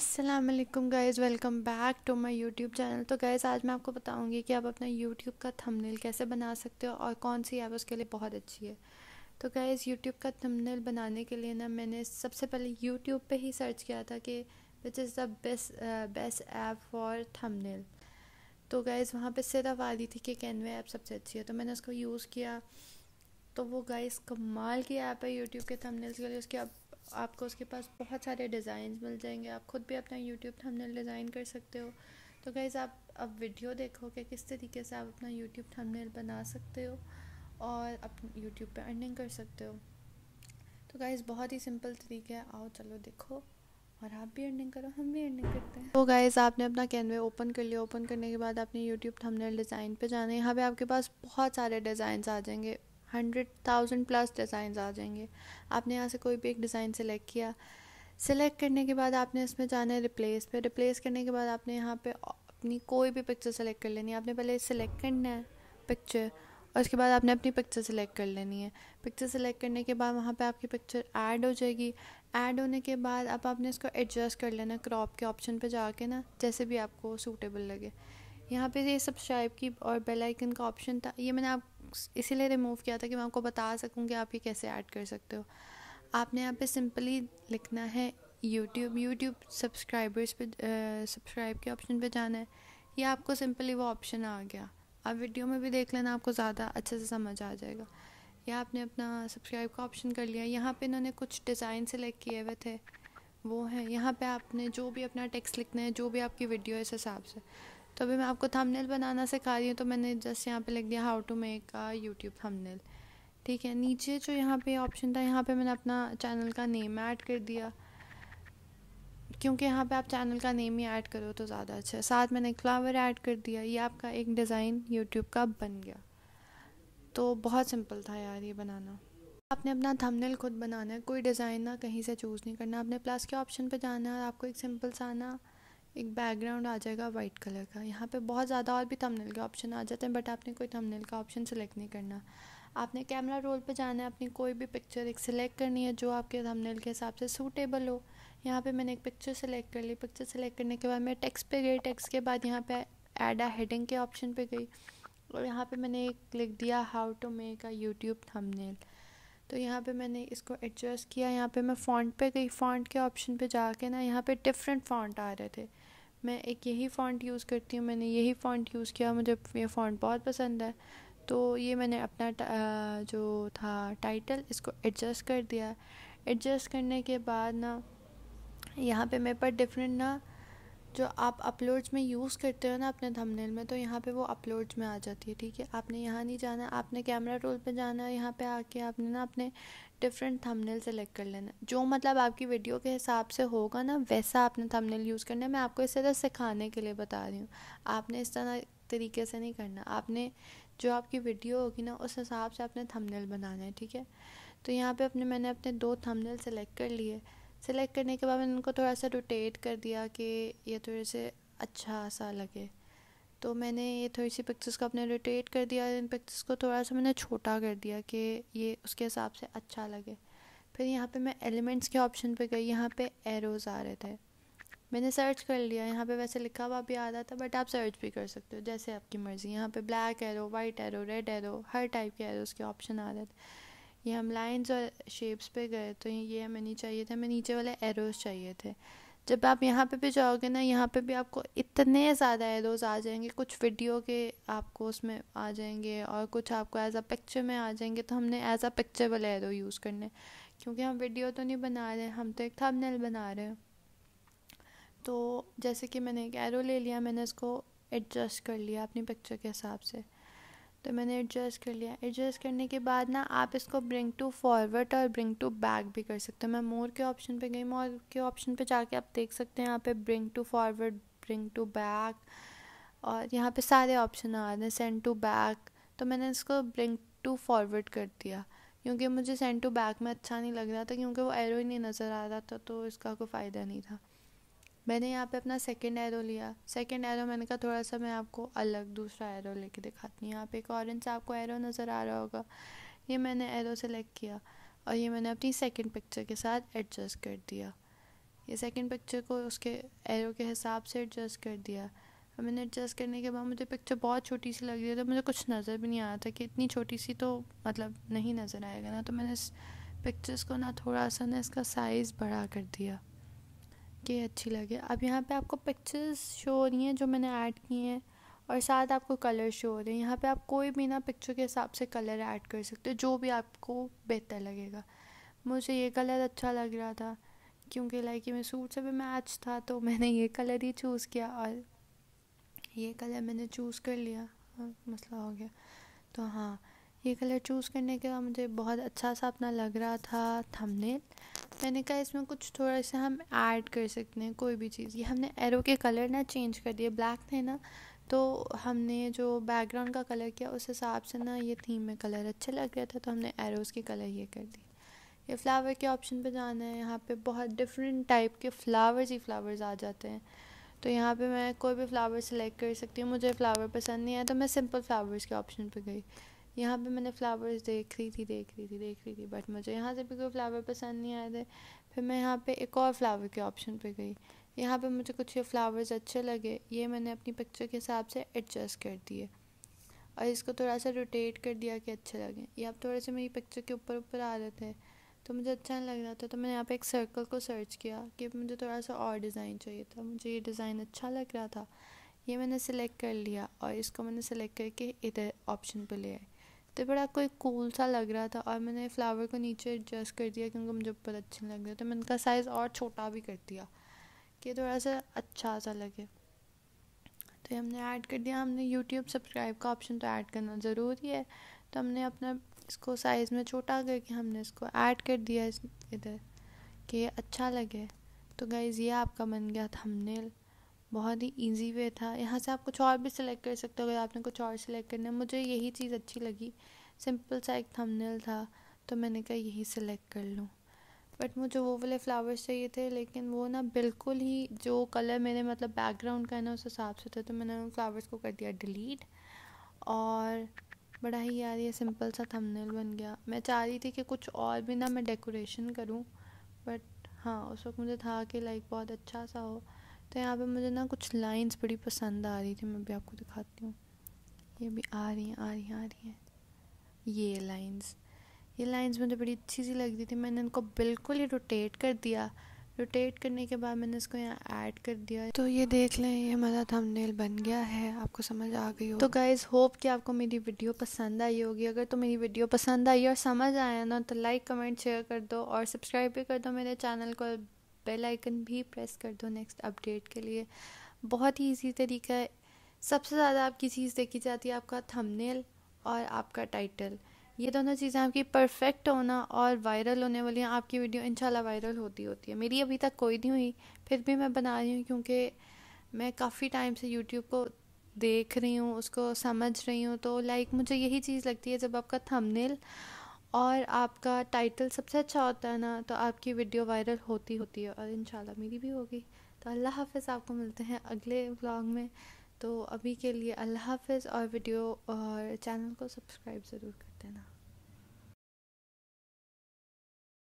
Aslam guys welcome back to my YouTube channel तो guys आज मैं आपको बताऊंगी कि आप अपना यूट्यूब का थंबनेल कैसे बना सकते हो और कौन सी ऐप उसके लिए बहुत अच्छी है तो गाइज़ यूट्यूब का थंबनेल बनाने के लिए ना मैंने सबसे पहले यूट्यूब पे ही सर्च किया था कि which is the best best app for thumbnail तो गाइज़ वहाँ पर सिर्फ आ रही थी कि कैनवे ऐप सबसे अच्छी है तो मैंने उसको यूज़ किया तो वो गाइस कमाल की ऐप है यूट्यूब के थंबनेल्स के लिए उसकी आप आपको उसके पास बहुत सारे डिज़ाइन मिल जाएंगे आप खुद भी अपना यूट्यूब थंबनेल डिज़ाइन कर सकते हो तो गाइज़ आप अब वीडियो देखो कि किस तरीके से आप अपना यूट्यूब थंबनेल बना सकते हो और अपने यूट्यूब पे अर्निंग कर सकते हो तो गाइज़ बहुत ही सिंपल तरीका है आओ चलो देखो और आप भी अर्निंग करो हम भी अर्निंग करते हैं तो गाइज़ आपने अपना कैनवे ओपन कर लिया ओपन करने के बाद आपने यूट्यूब थंबनेल डिज़ाइन पे जाना है यहाँ पे आपके पास बहुत सारे डिज़ाइन आ जाएंगे हंड्रेड थाउजेंड प्लस डिज़ाइन आ जाएंगे आपने यहाँ से कोई भी एक डिज़ाइन सेलेक्ट किया सेलेक्ट करने के बाद आपने इसमें जाना है रिप्लेस पे रिप्लेस करने के बाद आपने यहाँ पे अपनी कोई भी पिक्चर सेलेक्ट कर लेनी है आपने पहले सेलेक्ट करना है पिक्चर और उसके बाद आपने अपनी पिक्चर सेलेक्ट कर लेनी है पिक्चर सेलेक्ट करने के बाद वहाँ पे आपकी पिक्चर ऐड हो जाएगी ऐड होने के बाद अब आपने इसको एडजस्ट कर लेना क्रॉप के ऑप्शन पे जाके ना जैसे भी आपको सूटेबल लगे यहाँ पे ये सब्सक्राइब की और बेल आइकन का ऑप्शन था ये मैंने आप सॉन्ग्स इसीलिए रिमूव किया था कि मैं आपको बता सकूँ कि आप ये कैसे ऐड कर सकते हो आपने यहाँ पे सिंपली लिखना है यूट्यूब यूट्यूब सब्सक्राइबर्स पे सब्सक्राइब के ऑप्शन पे जाना है या आपको सिंपली वो ऑप्शन आ गया आप वीडियो में भी देख लेना आपको ज़्यादा अच्छे से समझ आ जाएगा या आपने अपना सब्सक्राइब का ऑप्शन कर लिया यहाँ पे इन्होंने कुछ डिज़ाइन सेलेक्ट किए हुए थे वो हैं यहाँ पे आपने जो भी अपना टेक्स्ट लिखना है जो भी आपकी वीडियो है इस हिसाब से तो अभी मैं आपको थंबनेल बनाना सिखा रही हूँ तो मैंने जस्ट यहाँ पे लिख दिया how to make a YouTube thumbnail ठीक है नीचे जो यहाँ पे ऑप्शन था यहाँ पे मैंने अपना चैनल का नेम ऐड कर दिया क्योंकि यहाँ पे आप चैनल का नेम ही ऐड करो तो ज़्यादा अच्छा है साथ मैंने फ्लावर ऐड कर दिया ये आपका एक डिज़ाइन यूट्यूब का बन गया तो बहुत सिंपल था यार ये बनाना आपने अपना थंबनेल खुद बनाना है कोई डिज़ाइन ना कहीं से चूज़ नहीं करना आपने प्लस के ऑप्शन पे जाना है और आपको एक सिंपल सा ना एक बैकग्राउंड आ जाएगा वाइट कलर का यहाँ पे बहुत ज़्यादा और भी थंबनेल के ऑप्शन आ जाते हैं बट आपने कोई थंबनेल का ऑप्शन सेलेक्ट नहीं करना आपने कैमरा रोल पे जाना है अपनी कोई भी पिक्चर एक सिलेक्ट करनी है जो आपके थंबनेल के हिसाब से सूटेबल हो यहाँ पे मैंने एक पिक्चर सेलेक्ट कर ली पिक्चर सेलेक्ट करने के बाद मैं टेक्स्ट पे गई टेक्स्ट के बाद यहाँ पे एड आ हेडिंग के ऑप्शन पे गई और यहाँ पे मैंने एक लिख दिया how to make a YouTube thumbnail तो यहाँ पे मैंने इसको एडजस्ट किया यहाँ पे मैं फ़ॉन्ट पे गई फ़ॉन्ट के ऑप्शन पे जाके ना यहाँ पे डिफरेंट फ़ॉन्ट आ रहे थे मैं एक यही फ़ॉन्ट यूज़ करती हूँ मैंने यही फ़ॉन्ट यूज़ किया मुझे ये फ़ॉन्ट बहुत पसंद है तो ये मैंने अपना जो था टाइटल इसको एडजस्ट कर दिया एडजस्ट करने के बाद ना यहाँ पे मेरे पर डिफरेंट ना जो आप अपलोड्स में यूज़ करते हो ना अपने थंबनेल में तो यहाँ पे वो अपलोड्स में आ जाती है ठीक है आपने यहाँ नहीं जाना आपने कैमरा रोल पे जाना है यहाँ पे आके आपने ना अपने डिफरेंट थंबनेल सेलेक्ट कर लेना जो मतलब आपकी वीडियो के हिसाब से होगा ना वैसा आपने थंबनेल यूज़ करना है मैं आपको इस तरह सिखाने के लिए बता रही हूँ आपने इस तरह तरीके से नहीं करना आपने जो आपकी वीडियो होगी ना उस हिसाब से आपने थंबनेल बनाना है ठीक है तो यहाँ पे अपने मैंने अपने दो थंबनेल सेलेक्ट कर लिए सिलेक्ट करने के बाद मैंने उनको थोड़ा सा रोटेट कर दिया कि ये थोड़े तो से अच्छा सा लगे तो मैंने ये थोड़ी सी पिक्चर्स को अपने रोटेट कर दिया इन पिक्चर्स को थोड़ा सा मैंने छोटा कर दिया कि ये उसके हिसाब से अच्छा लगे फिर यहाँ पे मैं एलिमेंट्स के ऑप्शन पे गई यहाँ पे एरोज़ आ रहे थे मैंने सर्च कर लिया यहाँ पे वैसे लिखा हुआ भी आ रहा था बट आप सर्च भी कर सकते हो जैसे आपकी मर्ज़ी यहाँ पे black arrow white arrow red arrow हर टाइप के एरोज़ के ऑप्शन आ रहे थे ये हम लाइन्स और शेप्स पे गए तो ये हमें नहीं चाहिए थे हमें नीचे वाले एरोज चाहिए थे जब आप यहाँ पे भी जाओगे ना यहाँ पे भी आपको इतने ज़्यादा एरोज आ जाएंगे कुछ वीडियो के आपको उसमें आ जाएंगे और कुछ आपको एज अ पिक्चर में आ जाएंगे तो हमने एज अ पिक्चर वाले एरो यूज़ करने क्योंकि हम वीडियो तो नहीं बना रहे हम तो एक थंबनेल बना रहे हैं तो जैसे कि मैंने एक एरो ले लिया मैंने इसको एडजस्ट कर लिया अपनी पिक्चर के हिसाब से तो मैंने एडजस्ट कर लिया एडजस्ट करने के बाद ना आप इसको ब्रिंग टू फॉरवर्ड और ब्रिंग टू बैक भी कर सकते हो मैं मोर के ऑप्शन पे गई मोर के ऑप्शन पे जाके आप देख सकते हैं यहाँ पे bring to forward bring to back और यहाँ पे सारे ऑप्शन आ रहे हैं सेंड टू बैक तो मैंने इसको ब्रिंग टू फॉरवर्ड कर दिया क्योंकि मुझे सेंड टू बैक में अच्छा नहीं लग रहा था क्योंकि वो एरो ही नहीं नज़र आ रहा था तो इसका कोई फ़ायदा नहीं था मैंने यहाँ पे अपना सेकेंड एरो लिया सेकेंड एरो मैंने कहा थोड़ा सा मैं आपको अलग दूसरा एरो लेके दिखाती हूँ यहाँ पे एक ऑरेंज आपको एरो नज़र आ रहा होगा ये मैंने एरो सेलेक्ट किया और ये मैंने अपनी सेकेंड पिक्चर के साथ एडजस्ट कर दिया ये सेकेंड पिक्चर को उसके एरो के हिसाब से एडजस्ट कर दिया और मैंने एडजस्ट करने के बाद मुझे पिक्चर बहुत छोटी सी लग रही थी तो मुझे कुछ नज़र भी नहीं आ रहा था कि इतनी छोटी सी तो मतलब नहीं नज़र आएगा ना तो मैंने इस पिक्चर्स को ना थोड़ा सा ना इसका साइज़ बढ़ा कर दिया कि अच्छी लगे अब यहाँ पे आपको पिक्चर्स शो हो रही हैं जो मैंने ऐड किए हैं और साथ आपको कलर शो हो रहे हैं यहाँ पे आप कोई भी ना पिक्चर के हिसाब से कलर ऐड कर सकते हो जो भी आपको बेहतर लगेगा मुझे ये कलर अच्छा लग रहा था क्योंकि लाइक ये मेरे सूट से भी मैच था तो मैंने ये कलर ही चूज़ किया और ये कलर मैंने चूज़ कर लिया मसला हो गया तो हाँ ये कलर चूज़ करने के बाद मुझे बहुत अच्छा सा अपना लग रहा था थंबनेल मैंने कहा इसमें कुछ थोड़ा सा हम ऐड कर सकते हैं कोई भी चीज़ ये हमने एरो के कलर ना चेंज कर दिए ब्लैक थे ना तो हमने जो बैकग्राउंड का कलर किया उस हिसाब से ना ये थीम में कलर अच्छा लग रहा था तो हमने एरोज़ के कलर ये कर दिए ये फ्लावर के ऑप्शन पे जाना है यहाँ पे बहुत डिफरेंट टाइप के फ्लावर्स ही फ्लावर्स आ जाते हैं तो यहाँ पे मैं कोई भी फ्लावर सेलेक्ट कर सकती हूँ मुझे फ्लावर पसंद नहीं आया तो मैं सिंपल फ्लावर्स के ऑप्शन पे गई यहाँ पे मैंने फ्लावर्स देख रही थी देख रही थी देख रही थी बट मुझे यहाँ से भी कोई फ्लावर पसंद नहीं आए थे फिर मैं यहाँ पे एक और फ्लावर के ऑप्शन पे गई यहाँ पे मुझे कुछ ये फ्लावर्स अच्छे लगे ये मैंने अपनी पिक्चर के हिसाब से एडजस्ट कर दिए और इसको थोड़ा सा रोटेट कर दिया कि अच्छे लगे ये अब थोड़े से मेरी पिक्चर के ऊपर ऊपर आ रहे थे तो मुझे अच्छा नहीं लग रहा था तो मैंने यहाँ पे एक सर्कल को सर्च किया कि मुझे थोड़ा सा और डिज़ाइन चाहिए था मुझे ये डिज़ाइन अच्छा लग रहा था ये मैंने सिलेक्ट कर लिया और इसको मैंने सिलेक्ट करके इधर ऑप्शन पे ले आई तो बड़ा कोई कूल सा लग रहा था और मैंने फ्लावर को नीचे एडजस्ट कर दिया क्योंकि मुझे बहुत अच्छे लग रहे तो मैंने उनका साइज़ और छोटा भी कर दिया कि थोड़ा सा अच्छा सा लगे तो हमने ऐड कर दिया हमने यूट्यूब सब्सक्राइब का ऑप्शन तो ऐड करना ज़रूरी है तो हमने अपना इसको साइज़ में छोटा करके हमने इसको ऐड कर दिया इधर कि अच्छा लगे तो गाइज़ ये आपका बन गया थंबनेल बहुत ही इजी वे था यहाँ से आप कुछ और भी सिलेक्ट कर सकते हो अगर आपने कुछ और सिलेक्ट करना है मुझे यही चीज़ अच्छी लगी सिंपल सा एक थंबनेल था तो मैंने कहा यही सिलेक्ट कर लूँ बट मुझे वो वाले फ्लावर्स चाहिए थे लेकिन वो ना बिल्कुल ही जो कलर मेरे मतलब बैकग्राउंड का है ना उस हिसाब से था तो मैंने उन फ्लावर्स को कर दिया डिलीट और बड़ा ही यार ये सिंपल सा थंबनेल बन गया मैं चाह रही थी कि कुछ और भी ना मैं डेकोरेशन करूँ बट हाँ उस वक्त मुझे था कि लाइक बहुत अच्छा सा हो तो यहाँ पे मुझे ना कुछ लाइंस बड़ी पसंद आ रही थी मैं भी आपको दिखाती हूँ ये भी आ रही हैं आ रही हैं आ रही हैं ये लाइंस ये लाइंस मुझे बड़ी अच्छी सी लग रही थी मैंने इनको बिल्कुल ही रोटेट कर दिया रोटेट करने के बाद मैंने इसको यहाँ ऐड कर दिया तो ये देख लें ये हमारा थंबनेल बन गया है आपको समझ आ गई हो तो गाइज होप कि आपको मेरी वीडियो पसंद आई होगी अगर तो मेरी वीडियो पसंद आई और समझ आया ना तो लाइक कमेंट शेयर कर दो और सब्सक्राइब भी कर दो मेरे चैनल को बेल आइकन भी प्रेस कर दो नेक्स्ट अपडेट के लिए बहुत ही ईजी तरीका है सबसे ज़्यादा आपकी चीज़ देखी जाती है आपका थंबनेल और आपका टाइटल ये दोनों चीज़ें आपकी परफेक्ट होना और वायरल होने वाली हैं आपकी वीडियो इंशाल्लाह वायरल होती होती है मेरी अभी तक कोई नहीं हुई फिर भी मैं बना रही हूँ क्योंकि मैं काफ़ी टाइम से यूट्यूब को देख रही हूँ उसको समझ रही हूँ तो लाइक मुझे यही चीज़ लगती है जब आपका थंबनेल और आपका टाइटल सबसे अच्छा होता है ना तो आपकी वीडियो वायरल होती होती है और इन मेरी भी होगी तो अल्लाह हाफ़ आपको मिलते हैं अगले व्लॉग में तो अभी के लिए अल्लाह हाफ़ और वीडियो और चैनल को सब्सक्राइब ज़रूर कर देना